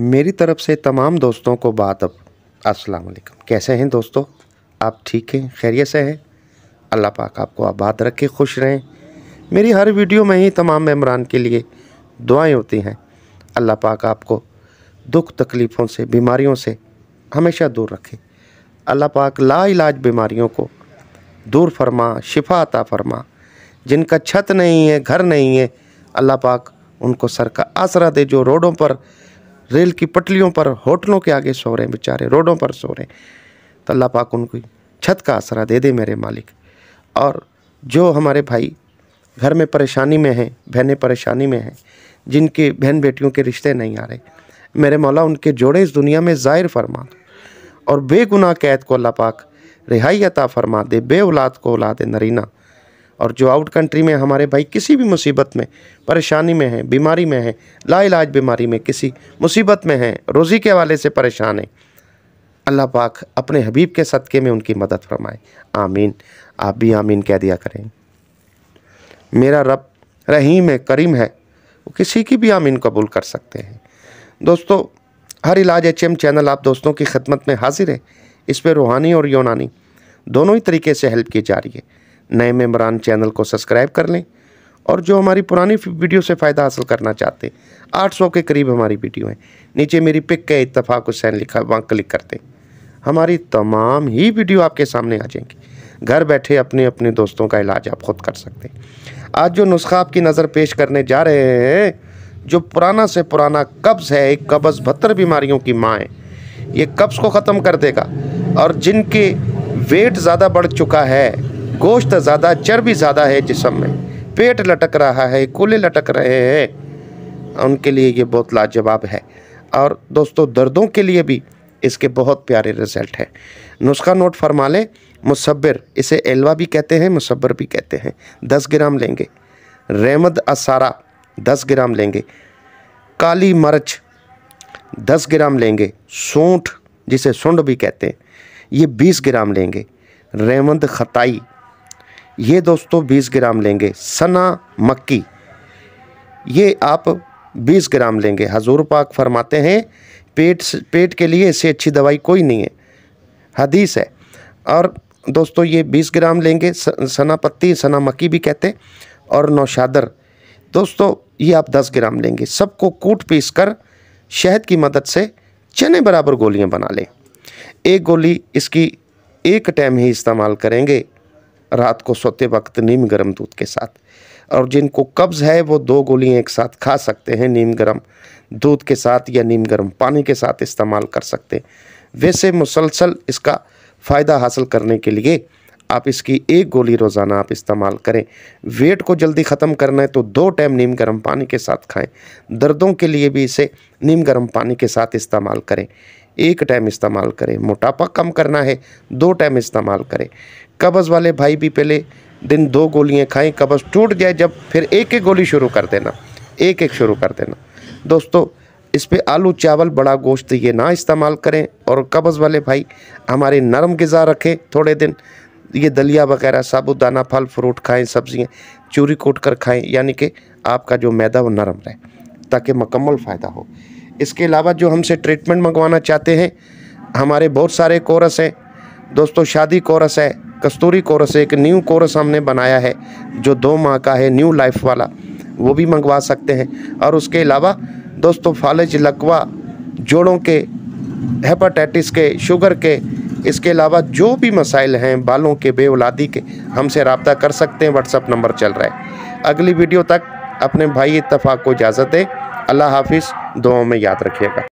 मेरी तरफ से तमाम दोस्तों को बात अब अस्सलाम वालेकुम कैसे हैं दोस्तों आप ठीक हैं खैरियत से हैं अल्लाह पाक आपको आबाद रखे खुश रहें मेरी हर वीडियो में ही तमाम मेम्बरान के लिए दुआएं होती हैं अल्लाह पाक आपको दुख तकलीफ़ों से बीमारियों से हमेशा दूर रखे अल्लाह पाक लाइलाज बीमारियों को दूर फरमा शिफा अता फरमा जिनका छत नहीं है घर नहीं है अल्लाह पाक उनको सर का आसरा दे जो रोडों पर रेल की पटलियों पर होटलों के आगे सो रहे हैं बेचारे रोडों पर सो रहे हैं तो अल्लाह पाक उनको छत का आसरा दे दे मेरे मालिक और जो हमारे भाई घर में परेशानी में हैं बहनें परेशानी में हैं जिनके बहन बेटियों के रिश्ते नहीं आ रहे मेरे मौला उनके जोड़े इस दुनिया में ज़ाहिर फरमा और बेगुनाह कैद को अल्लाह पाक रिहाई अता फरमा दे बे औलाद को औलाद नरीना और जो आउट कंट्री में हमारे भाई किसी भी मुसीबत में परेशानी में हैं बीमारी में हैं लाइलाज बीमारी में किसी मुसीबत में हैं रोज़ी के हवाले से परेशान हैं अल्लाह पाक अपने हबीब के सदक़े में उनकी मदद फरमाए आमीन आप भी आमीन कह दिया करें मेरा रब रहीम है करीम है वो किसी की भी आमीन कबूल कर सकते हैं दोस्तों हर इलाज एच एम चैनल आप दोस्तों की खदमत में हाजिर है इस पर रूहानी और यूनानी दोनों ही तरीके से हेल्प की जा रही है नए मेम्बरान चैनल को सब्सक्राइब कर लें और जो हमारी पुरानी वीडियो से फ़ायदा हासिल करना चाहते हैं आठ सौ के करीब हमारी वीडियो हैं नीचे मेरी पिक के इतफाक़ हुसैन लिखा वहाँ क्लिक कर दें हमारी तमाम ही वीडियो आपके सामने आ जाएंगी घर बैठे अपने अपने दोस्तों का इलाज आप खुद कर सकते हैं आज जो नुस्खा आपकी नज़र पेश करने जा रहे हैं जो पुराना से पुराना कब्ज़ है एक कब्ज़ बहत्तर बीमारियों की माँ है ये कब्ज़ को ख़त्म कर देगा और जिनके वेट ज़्यादा बढ़ चुका है गोश्त ज़्यादा चर्बी ज़्यादा है जिसम में पेट लटक रहा है कूले लटक रहे हैं उनके लिए ये बहुत लाजवाब है और दोस्तों दर्दों के लिए भी इसके बहुत प्यारे रिजल्ट हैं नुस्खा नोट फरमा लें मुसब्बिर इसे एलवा भी कहते हैं मुसबर भी कहते हैं दस ग्राम लेंगे रेमद असारा दस ग्राम लेंगे काली मर्च दस ग्राम लेंगे सूंठ जिसे सुंड भी कहते हैं ये बीस ग्राम लेंगे रेमंद खताई ये दोस्तों 20 ग्राम लेंगे सना मक्की ये आप 20 ग्राम लेंगे हजूर पाक फरमाते हैं पेट पेट के लिए इससे अच्छी दवाई कोई नहीं है हदीस है और दोस्तों ये 20 ग्राम लेंगे सना पत्ती सना मक्की भी कहते और नौशादर दोस्तों ये आप 10 ग्राम लेंगे सबको कूट पीस कर शहद की मदद से चने बराबर गोलियां बना लें एक गोली इसकी एक टाइम ही इस्तेमाल करेंगे रात को सोते वक्त नीम गर्म दूध के साथ और जिनको कब्ज़ है वो दो गोलियाँ एक साथ खा सकते हैं नीम गर्म दूध के साथ या नीम गर्म पानी के साथ इस्तेमाल कर सकते हैं वैसे मुसलसल इसका फ़ायदा हासिल करने के लिए आप इसकी एक गोली रोज़ाना आप इस्तेमाल करें वेट को जल्दी ख़त्म करना है तो दो टाइम नीम गर्म पानी के साथ खाएं दर्दों के लिए भी इसे नीम गर्म पानी के साथ इस्तेमाल करें एक टाइम इस्तेमाल करें मोटापा कम करना है दो टाइम इस्तेमाल करें कब्ज़ वाले भाई भी पहले दिन दो गोलियाँ खाएं कब्ज़ टूट जाए जब फिर एक एक गोली शुरू कर देना एक एक शुरू कर देना दोस्तों इस पर आलू चावल बड़ा गोश्त ये ना इस्तेमाल करें और कब्ज़ वाले भाई हमारे नरम गज़ा रखें थोड़े दिन ये दलिया वगैरह साबुदाना फल फ्रूट खाएं सब्जियां चूरी कोट कर खाएं यानी कि आपका जो मैदा वो नरम रहे ताकि मकम्मल फ़ायदा हो इसके अलावा जो हमसे ट्रीटमेंट मंगवाना चाहते हैं हमारे बहुत सारे कोर्स हैं दोस्तों शादी कोरस है कस्तूरी कोरस एक न्यू कोरस हमने बनाया है जो दो माह का है न्यू लाइफ वाला वो भी मंगवा सकते हैं और उसके अलावा दोस्तों फालज लकवा जोड़ों के हेपाटाइटिस के शुगर के इसके अलावा जो भी मसाइल हैं बालों के बेउलादी के हमसे रबता कर सकते हैं व्हाट्सअप नंबर चल रहा है अगली वीडियो तक अपने भाई इतफाक़ को इजाज़त दें अल्लाह हाफिज़ दुआओं में याद रखिएगा